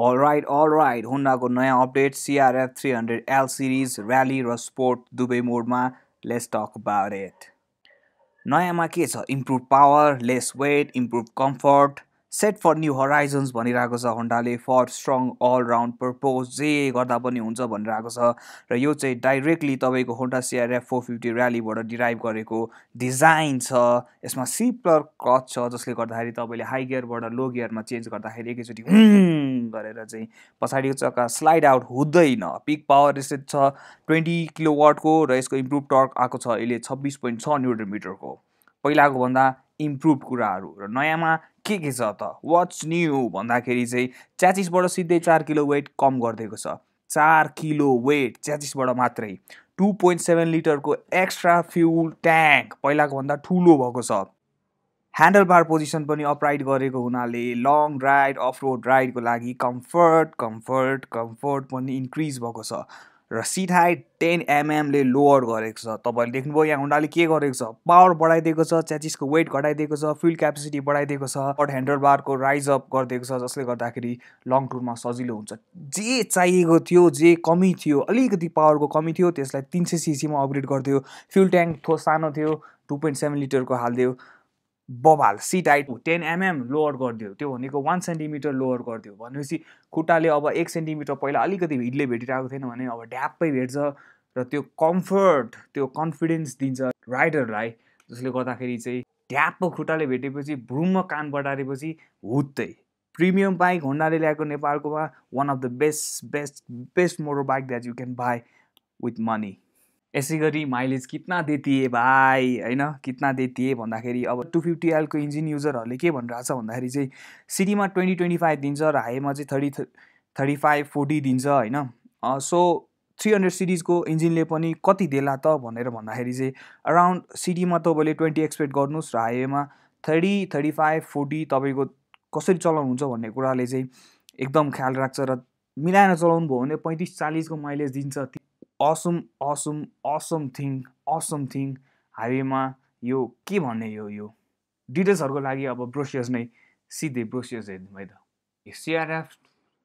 all right all right हुन्डाको नयाँ update CRF three hundred L series rally र sport दुवै मोडमा लेस टक बारेट नयाँमा के छ improve power less weight improve comfort set for new horizons भनिरहेको छ होन्डाले फर स्ट्रङ अलराउन्ड पर्पोज जे गर्दा पनि हुन्छ भनिरहेको छ र यो चाहिँ डाइरेक्टली तपाईँको होन्डा सिआरएफ फोर फिफ्टी ऱ्यालीबाट डिराइभ गरेको डिजाइन छ यसमा सिप्लर क्लच छ जसले गर्दाखेरि तपाईँले हाई गियरबाट लो गियरमा चेन्ज गर्दाखेरि एकैचोटि गरेर चाहिँ पछाडिको चक्का स्लाइड आउट हुँदैन पिक पावर यसरी छ ट्वेन्टी किलो वाटको र यसको इम्प्रुभ टर्क आएको छ अहिले छब्बिस पोइन्ट छ न्युटन पहिलाको भन्दा इम्प्रुभ कुराहरू र नयाँमा के के छ त वाट्स न्यू भन्दाखेरि चाहिँ च्याचिसबाट सिधै चार किलो वेट कम गरिदिएको छ चार किलो वेट च्याचिसबाट मात्रै टु पोइन्ट सेभेन लिटरको एक्स्ट्रा फ्युल ट्याङ्क पहिलाको भन्दा ठुलो भएको छ ह्यान्डल बार पोजिसन पनि अपराइड गरेको हुनाले लङ राइड अफ रोड राइडको लागि कम्फर्ट कम्फर्ट कम्फर्ट पनि इन्क्रिज भएको छ र सिट हाइट टेन एमएमले लोअर गरेको छ तपाईँहरूले देख्नुभयो यहाँ हुन्डाले के गरेको छ पावर बढाइदिएको छ च्याचिसको वेट घटाइदिएको छ फ्युल क्यापेसिटी बढाइदिएको छ हट ह्यान्डल बारको राइज अप गरिदिएको छ जसले गर्दाखेरि लङ टुरमा सजिलो हुन्छ जे चाहिएको थियो जे कमी थियो अलिकति पावरको कमी थियो त्यसलाई तिन सय सिसीमा अपग्रेड गरिदियो फ्युल ट्याङ्क थो सानो थियो टु पोइन्ट सेभेन लिटरको हालिदियो बबाल seat height ten mm lower गरिदियो त्यो भनेको वान सेन्टिमिटर लोअर गरिदियो भनेपछि खुट्टाले अब एक सेन्टिमिटर पहिला अलिकति हिडले भेटिरहेको थिएन भने अब ढ्याप्पै भेट्छ र त्यो कम्फर्ट त्यो कन्फिडेन्स दिन्छ राइडरलाई जसले गर्दाखेरि चाहिँ ढ्याप्प खुट्टाले भेटेपछि भ्रुम कान बटारेपछि हुत्तै प्रिमियम बाइक होन्डाले ल्याएको नेपालकोमा one of the best best best motorbike that you can buy with money यसै गरी माइलेज कितना देती भाइ होइन कितना देती भन्दाखेरि अब टु फिफ्टी एलको इन्जिन युजरहरूले के छ भन्दाखेरि चाहिँ सिटीमा ट्वेन्टी ट्वेन्टी फाइभ दिन्छ र हाईमा चाहिँ थर्टी थर्टी फाइभ फोर्टी दिन्छ होइन सो थ्री हन्ड्रेड सिरिजको इन्जिनले पनि कति देला त भनेर भन्दाखेरि चाहिँ अराउन्ड सिटीमा तपाईँले ट्वेन्टी एक्सपेक्ट गर्नुहोस् र हाइवेमा थर्टी थर्टी फाइभ फोर्टी तपाईँको कसरी चलाउनुहुन्छ भन्ने कुराले चाहिँ एकदम ख्याल राख्छ र मिलाएर चलाउनु भयो भने पैँतिस चालिसको माइलेज दिन्छ awesome awesome awesome thing awesome thing हाइवेमा यो के भन्ने यो यो डिटेल्सहरूको लागि अब ब्रोसियर्स नै सिधै ब्रोसियर्स हेर्नु भयो त सिआरएफ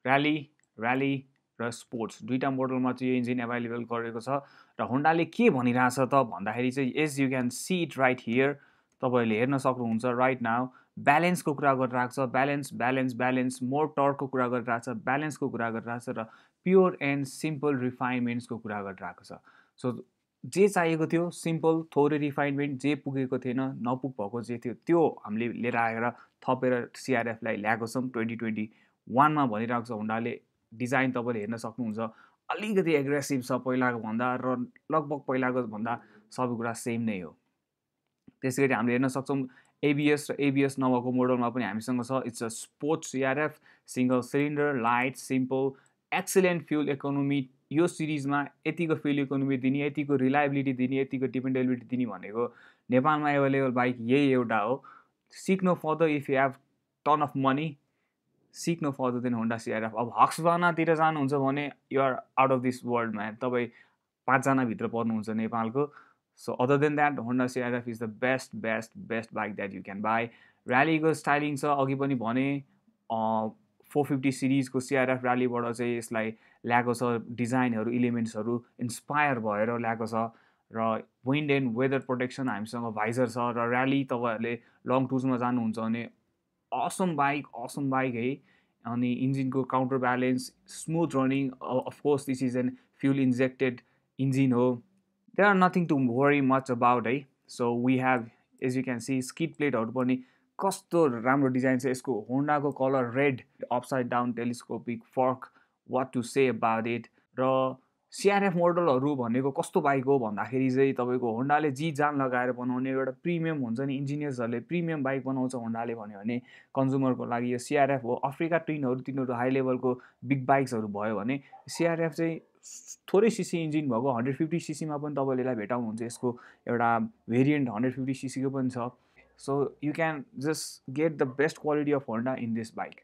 ऱ्याली ऱ्याली र स्पोर्ट्स दुईवटा मोडलमा चाहिँ यो इन्जिन एभाइलेबल गरेको छ र होन्डाले के भनिरहेछ त भन्दाखेरि चाहिँ as you can see it right here तपाईँहरूले हेर्न सक्नुहुन्छ राइट नाउ ब्यालेन्सको कुरा गरिरहेको छ ब्यालेन्स ब्यालेन्स ब्यालेन्स मोर टर्कको कुरा गरिरहेको छ ब्यालेन्सको कुरा गरिरहेको छ र प्योर एन्ड सिम्पल रिफाइनमेन्ट्सको कुरा गरिरहेको छ सो जे चाहिएको थियो सिम्पल थोरै रिफाइनमेन्ट जे पुगेको थिएन नपुग भएको जे थियो त्यो हामीले लिएर आएर थपेर सिआरएफलाई ल्याएको छौँ ट्वेन्टी ट्वेन्टी वानमा भनिरहेको छ हुन्डाले डिजाइन तपाईँले हेर्न सक्नुहुन्छ अलिकति एग्रेसिभ छ पहिलाको भन्दा र लगभग पहिलाको भन्दा सबै कुरा सेम नै हो त्यसै गरी हामीले हेर्न सक्छौँ एबिएस र एबिएस नभएको मोडलमा पनि हामीसँग छ it's a sports CRF single cylinder light simple excellent fuel economy यो सिरिजमा यतिको फ्युल इकोनोमी दिने यतिको रिलायबिलिटी दिने यतिको डिपेन्डेबिलिटी दिने भनेको नेपालमा एभाइलेबल बाइक यही एउटा हो seek no further if you have ton of money seek no further than Honda CRF अब हक्सबानातिर जानुहुन्छ भने युआर आउट अफ दिस वर्ल्डमा तपाईँ पाँचजनाभित्र पर्नुहुन्छ नेपालको so other than that Honda CRF is the best best best bike that you can buy ऱ्यालीको स्टाइलिङ छ अघि पनि भने फोर फिफ्टी सिरिजको सिआरएफ ऱ्यालीबाट चाहिँ यसलाई ल्याएको छ डिजाइनहरू इलिमेन्ट्सहरू इन्सपायर भएर ल्याएको छ र विन्ड एन्ड वेदर प्रोटेक्सन हामीसँग भाइजर छ र ऱ्याली तपाईँहरूले लङ टुर्समा जानुहुन्छ भने असम बाइक असम बाइक है अनि इन्जिनको counter balance smooth running of course this is an fuel injected engine हो there are nothing to worry much about है so we have as you can see skid प्लेटहरू पनि कस्तो राम्रो डिजाइन छ यसको होन्डाको colour red upside down telescopic fork what to say about it र सिआरएफ मोडलहरू भनेको कस्तो बाइक हो भन्दाखेरि चाहिँ तपाईँको होन्डाले जी जान लगाएर बनाउने एउटा प्रिमियम हुन्छ नि इन्जिनियर्सहरूले प्रिमियम बाइक बनाउँछ होन्डाले भन्यो भने कन्ज्युमरको लागि यो सिआरएफ हो अफ्रिका ट्विनहरू तिनीहरू हाई लेभलको बिग बाइक्सहरू भयो भने सिआरएफ चाहिँ थोरै सिसी इन्जिन भएको हन्ड्रेड फिफ्टी सिसीमा पनि तपाईँले यसलाई भेटाउनुहुन्छ यसको एउटा भेरिएन्ट हन्ड्रेड फिफ्टी सिसीको पनि छ so you can just get the best quality of Honda in this bike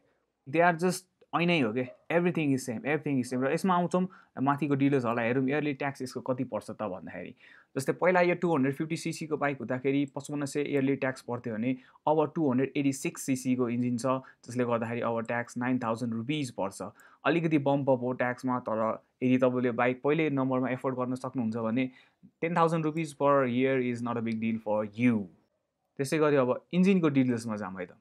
they are just ऐनै हो कि everything is same everything is same र यसमा आउँछौँ माथिको डिलर्सहरूलाई हेरौँ इयरली ट्याक्स यसको कति पर्छ त भन्दाखेरि जस्तै पहिला यो टु हन्ड्रेड फिफ्टी सिसीको बाइक हुँदाखेरि पचपन्न सय इयरली ट्याक्स पर्थ्यो भने अब टु हन्ड्रेड एटी सिक्स सिसीको इन्जिन छ जसले गर्दाखेरि अब ट्याक्स नाइन थाउजन्ड रुपिज पर्छ अलिकति बम्प अप हो ट्याक्समा तर यदि तपाईँले बाइक पहिल्यै नम्बरमा एफोर्ड गर्न सक्नुहुन्छ भने ten thousand rupees per year is not a big deal for you त्यसै गरी अब इन्जिनको डिटेल्समा जाऊँ है त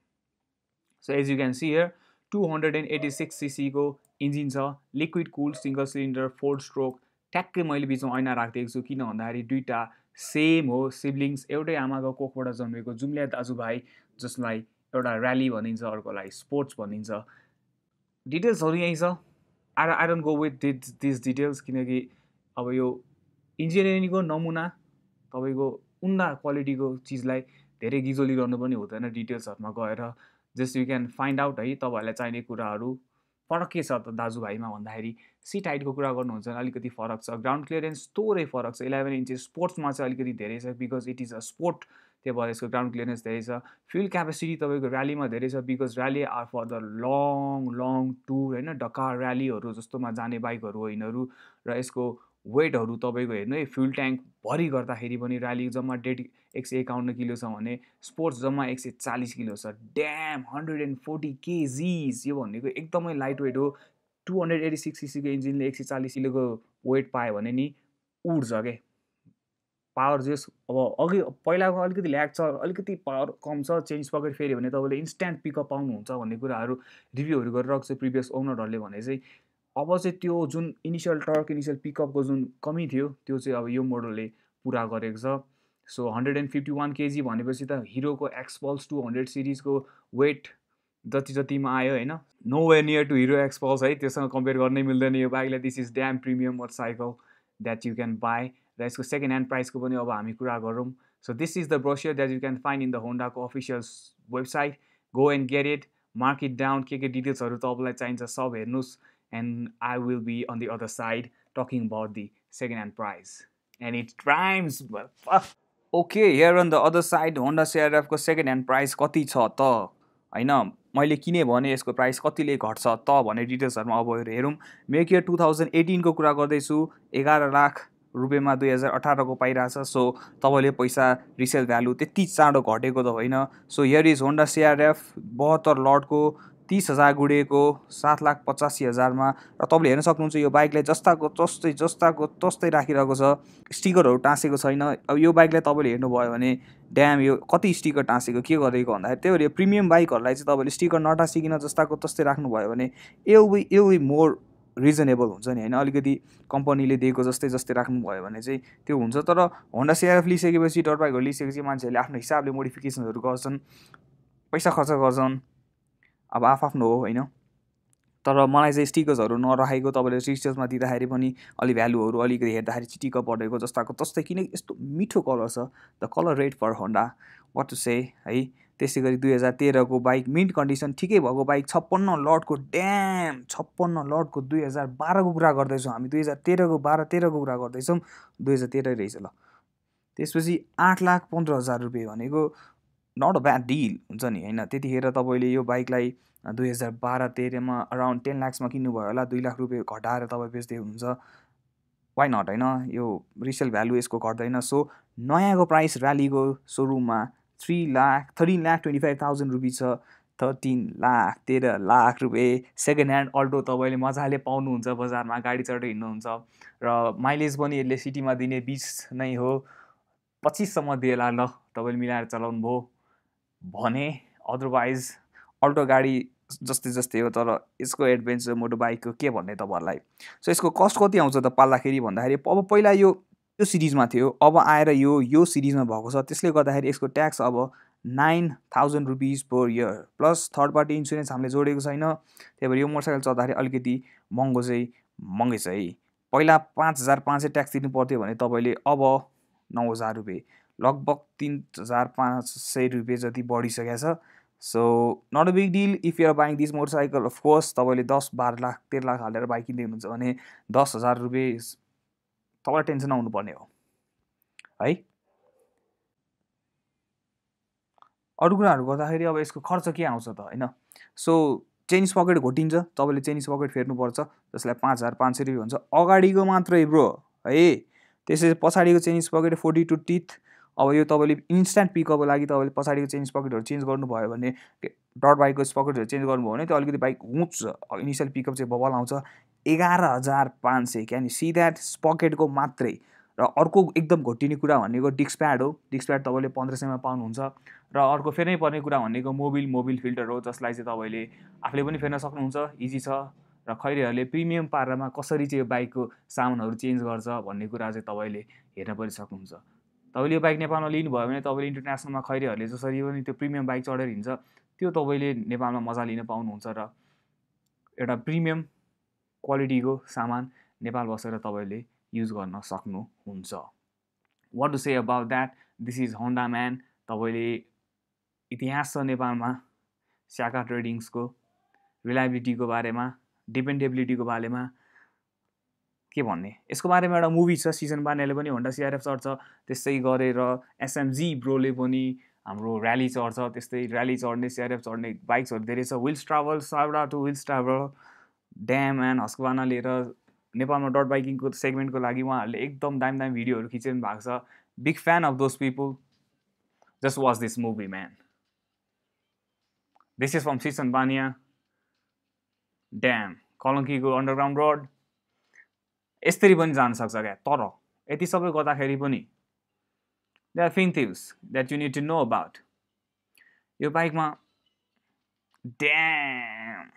so as you can see here two hundred and eighty six सिसीको इन्जिन छ liquid cool single cylinder four stroke ट्याक्कै मैले बिचमा ऐना राखिदिएको छु किन भन्दाखेरि दुइटा सेम हो सिब्लिङ्स एउटै आमाको कोखबाट जन्मेको जुम्ल्या दाजुभाइ जसलाई एउटा ऱ्याली भनिन्छ अर्कोलाई स्पोर्ट्स भनिन्छ डिटेल्सहरू यहीँ छ are I don't go with that this details किनकि अब यो इन्जिनियरिङको नमुना तपाईँको उन्ना क्वालिटीको चिजलाई धेरै गर्नु पनि हुँदैन डिटेल्सहरूमा गएर just you can find out है तपाईँहरूलाई चाहिने कुराहरू फरक के छ त दाजुभाइमा भन्दाखेरि सिट हाइटको कुरा गर्नुहुन्छ भने अलिकति फरक छ ग्राउन्ड क्लियरेन्स थोरै फरक छ इलेभेन इन्चेस स्पोर्ट्समा चाहिँ अलिकति धेरै छ because it is a sport त्यही भएर यसको ग्राउन्ड क्लियरेन्स धेरै छ फ्युल क्यापेसिटी तपाईँको ऱ्यालीमा धेरै छ because rally are for the long long tour होइन डकार ऱ्यालीहरू जस्तोमा जाने बाइकहरू हो र यसको वेटहरू तपाईँको हेर्नु है फ्युल ट्याङ्क भरि गर्दाखेरि पनि ऱ्याली जम्मा डेडी एक सय एकाउन्न किलो छ भने स्पोर्ट्स जम्मा एक सय चालिस किलो छ damn hundred and forty kgs यो भनेको एकदमै लाइट वेट हो टु हन्ड्रेड एटी सिक्स सिसीको इन्जिनले एक सय चालिस किलोको वेट पायो भने नि उड्छ के पावर जेस अब अघि पहिलाको अलिकति ल्याग छ अलिकति पावर कम छ चेन्ज पकेट फेऱ्यो भने तपाईँले इन्स्ट्यान्ट पिकअप पाउनुहुन्छ भन्ने कुराहरू रिभ्यूहरू गरिरहेको छ प्रिभियस ओनरहरूले भने चाहिँ अब चाहिँ त्यो जुन इनिसियल टर्क इनिसियल पिकअपको जुन कमी थियो त्यो चाहिँ अब यो मोडलले पुरा गरेको छ so hundred and fifty one kg भनेपछि त हिरोको एक्सपल्स टू हन्ड्रेड सिरिजको वेट जति जतिमा आयो होइन no way near to Hero Xpulse है त्योसँग कम्पेयर गर्नै मिल्दैन यो बाइकलाई this is damn premium motorcycle that you can buy र यसको सेकेन्ड ह्यान्ड प्राइसको पनि अब हामी कुरा गरौँ so this is the brochure that you can find in the होन्डाको official website go and get it market down के के डिटेल्सहरू तपाईँलाई चाहिन्छ सब हेर्नुहोस् and I will be on the other side talking about the second hand price and it crimes okay here on the other side Honda सिआरएफको second hand price कति छ त होइन मैले किने भने यसको प्राइस कतिले घट्छ त भन्ने डिटेल्सहरूमा अब हेरौँ मेक इयर टु थाउजन्ड एटिनको कुरा गर्दैछु एघार लाख रुपियाँमा दुई हजार अठारको पाइरहेछ सो तपाईँले पैसा रिसेल भ्यालु त्यति चाँडो घटेको त होइन so here is Honda CRF बहत्तर लटको तिस हजार गुडेको सात लाख पचासी हजारमा र तपाईँले हेर्न सक्नुहुन्छ यो बाइकलाई जस्ताको तस्तै जस्ताको तस्तै राखिरहेको छ स्टिकरहरू टाँसेको छैन अब यो बाइकलाई तपाईँले हेर्नुभयो भने ड्याम यो कति स्टिकर टाँसेको के गरेको भन्दाखेरि त्यही भएर यो प्रिमियम बाइकहरूलाई चाहिँ तपाईँले स्टिकर नटाँसिकन जस्ताको तस्तै राख्नुभयो भने यो वे एउ मोर रिजनेबल हुन्छ नि होइन अलिकति कम्पनीले दिएको जस्तै जस्तै राख्नुभयो भने चाहिँ त्यो हुन्छ तर होन्डा सिआरएफ लिइसकेपछि डर बाइकहरू लिइसकेपछि मान्छेहरूले आफ्नो हिसाबले मोडिफिकेसनहरू गर्छन् पैसा खर्च गर्छन् अब आफआफ्नो हो होइन तर मलाई चाहिँ स्टिकर्सहरू नराखेको तपाईँले स्टिकर्समा दिँदाखेरि पनि अलि भ्यालुहरू अलिकति हेर्दाखेरि चिटिक परेको जस्ताको जस्तै किनकि यस्तो मिठो कलर छ the colour red for Honda what to say है त्यसै गरी दुई हजार तेह्रको बाइक मिन्ट कन्डिसन ठिकै भएको बाइक छप्पन्न लटको ड्याम छप्पन्न लटको दुई हजार बाह्रको कुरा गर्दैछौँ हामी दुई हजार तेह्रको बाह्र तेह्रको कुरा गर्दैछौँ दुई हजार तेह्रै रहेछ ल त्यसपछि आठ लाख पन्ध्र हजार रुपियाँ भनेको नट अ ब्याड डिल हुन्छ नि होइन त्यतिखेर तपाईँले यो बाइकलाई दुई हजार बाह्र तेह्रमा अराउन्ड टेन ल्याक्समा किन्नुभयो होला दुई लाख रुपियाँ घटाएर तपाईँ बेच्दै हुनुहुन्छ वाइ नट होइन यो रिसेल भ्यालु यसको घट्दैन सो नयाँको प्राइस ऱ्यालीको सोरुममा three lakh thirteen lakh twenty five thousand rupees छ थर्टिन लाख तेह्र लाख रुपियाँ सेकेन्ड ह्यान्ड अल्टो तपाईँले मजाले पाउनुहुन्छ बजारमा गाडी चढेर हिँड्नुहुन्छ र माइलेज पनि यसले सिटीमा दिने बिस नै हो पच्चिससम्म दिएला ल तपाईँले मिलाएर चलाउनु भयो भने अदरवाइज अल्टो गाडी जस्तै जस्तै हो तर यसको एडभेन्चर मोटर बाइकको के भन्ने तपाईँहरूलाई सो यसको कस्ट कति आउँछ त पाल्दाखेरि भन्दाखेरि अब पहिला यो यो सिरिजमा थियो अब आएर यो यो सिरिजमा भएको छ त्यसले गर्दाखेरि यसको ट्याक्स अब nine thousand rupees per year plus third party insurance हामीले जोडेको छैन त्यही भएर यो मोटरसाइकल चल्दाखेरि अलिकति महँगो चाहिँ महँगै छ है पहिला पाँच हजार पाँच सय ट्याक्स दिनु पर्थ्यो भने तपाईँले अब नौ हजार रुपियाँ लगभग तिन हजार पाँच सय रुपियाँ जति बढिसकेको छ so not a big deal if you're buying this motorcycle of course तपाईँले दस बाह्र लाख तेह्र लाख हालेर बाइक हुनुहुन्छ भने दस हजार रुपियाँ तपाईँलाई टेन्सन आउनुपर्ने हो है अरू कुराहरू गर्दाखेरि अब यसको खर्च के आउँछ त होइन सो चेन्ज पकेट घोटिन्छ तपाईँले चेन्ज पकेट फेर्नुपर्छ जसलाई पाँच हजार पाँच सय रुपियाँ हुन्छ अगाडिको मात्रै ब्रो है त्यसै पछाडिको chain sprocket forty two teeth अब यो तपाईँले इन्स्ट्यान्ट पिकअपको लागि तपाईँले पछाडिको चेन्ज पकेटहरू चेन्ज गर्नुभयो भने डट बाइकको पकेटहरू चेन्ज गर्नुभयो भने त्यो अलिकति बाइक उच्च इनिसियल पिकअप चाहिँ बबल आउँछ एघार हजार पाँच सय क्या सिधा पकेटको मात्रै र अर्को एकदम घोटिने कुरा भनेको डिस्क प्याड हो डिस्क प्याड तपाईँले पन्ध्र सयमा पाउनुहुन्छ र अर्को फेर्नै पर्ने कुरा भनेको मोबिल मोबिल फिल्टर हो जसलाई चाहिँ तपाईँले आफूले पनि फेर्न सक्नुहुन्छ इजी छ र खैरीहरूले प्रिमियम पारामा कसरी चाहिँ यो बाइकको साउन्डहरू चेन्ज गर्छ भन्ने कुरा चाहिँ तपाईँले हेर्न पनि सक्नुहुन्छ तपाईँले यो बाइक नेपालमा लिनुभयो भने तपाईँले इन्टरनेसनलमा खैरीहरूले जसरी पनि त्यो प्रिमियम बाइक चढेर हिँड्छ त्यो तपाईँले नेपालमा मजा लिन पाउनुहुन्छ र एउटा प्रिमियम क्वालिटीको सामान नेपाल बसेर तपाईँले युज गर्न सक्नुहुन्छ what to say about that this is Honda man तपाईँले इतिहास छ नेपालमा स्याका ट्रेडिङ्सको रिलायबिलिटीको बारेमा डिपेन्डेबिलिटीको बारेमा के भन्ने यसको बारेमा एउटा मुभी छ सिजन बानेले पनि होन्डा सिआरएफ चढ्छ त्यस्तै गरेर एसएमजी ब्रोले पनि हाम्रो ऱ्याली चढ्छ त्यस्तै ऱ्याली चढ्ने सिआरएफ चढ्ने बाइक्सहरू धेरै छ विल्स ट्राभल साबडा two wheels travel damn and Husqvarna लिएर नेपालमा डट बाइकिङको सेगमेन्टको लागि उहाँहरूले एकदम दामी दामी भिडियोहरू खिचिनु भएको छ big fan of those people just watch this movie man this is from सिसन बानिया ड्याम कलङ्कीको अन्डरग्राउन्ड रोड यसरी पनि जान सक्छ क्या तर यति सबै गर्दाखेरि पनि they are things that you need to know about यो बाइकमा ड्याम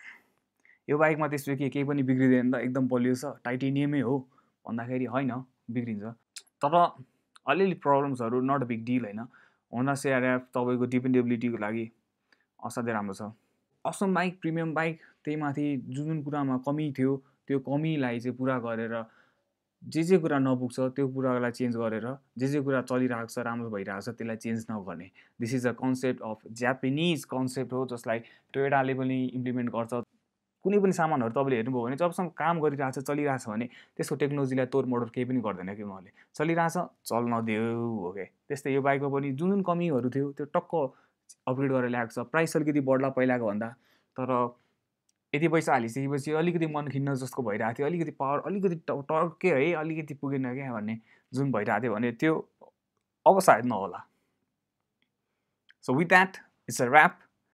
यो बाइकमा त्यस्तो के केही पनि बिग्रिँदैन त एकदम बलियो छ टाइटेनियमै हो भन्दाखेरि होइन बिग्रिन्छ तर अलिअलि प्रब्लम्सहरू नट बिग डिल होइन होन्डा सिआरएफ तपाईँको डिपेन्डेबिलिटीको लागि असाध्यै राम्रो छ असम बाइक प्रिमियम बाइक त्यही माथि जुन जुन कुरामा कमी थियो त्यो कमीलाई चाहिँ पुरा गरेर जे जे कुरा नपुग्छ त्यो कुरालाई चेन्ज गरेर जे जे कुरा चलिरहेको छ राम्रो भइरहेको छ त्यसलाई चेन्ज नगर्ने this is a concept of Japanese concept हो जसलाई टोयोटाले पनि इम्प्लिमेन्ट गर्छ कुनै पनि सामानहरू तपाईँले हेर्नुभयो भने जबसम्म काम गरिरहेछ चलिरहेछ भने त्यसको टेक्नोलोजीलाई मोडर केही पनि गर्दैन कि उहाँले चलिरहेछ चल नदेऊ हो क्या त्यस्तै यो बाइकको पनि जुन जुन कमीहरू थियो त्यो टक्क अपग्रेड गरेर ल्याएको छ प्राइस अलिकति बढ्ला पहिलाको भन्दा तर यति पैसा हालिसकेपछि अलिकति मन खिन्न जस्तो भइरहेको थियो अलिकति पावर अलिकति टर्के है अलिकति पुगेन क्या भन्ने जुन भइरहेको थियो भने त्यो अब सायद नहोला so with that it's a rap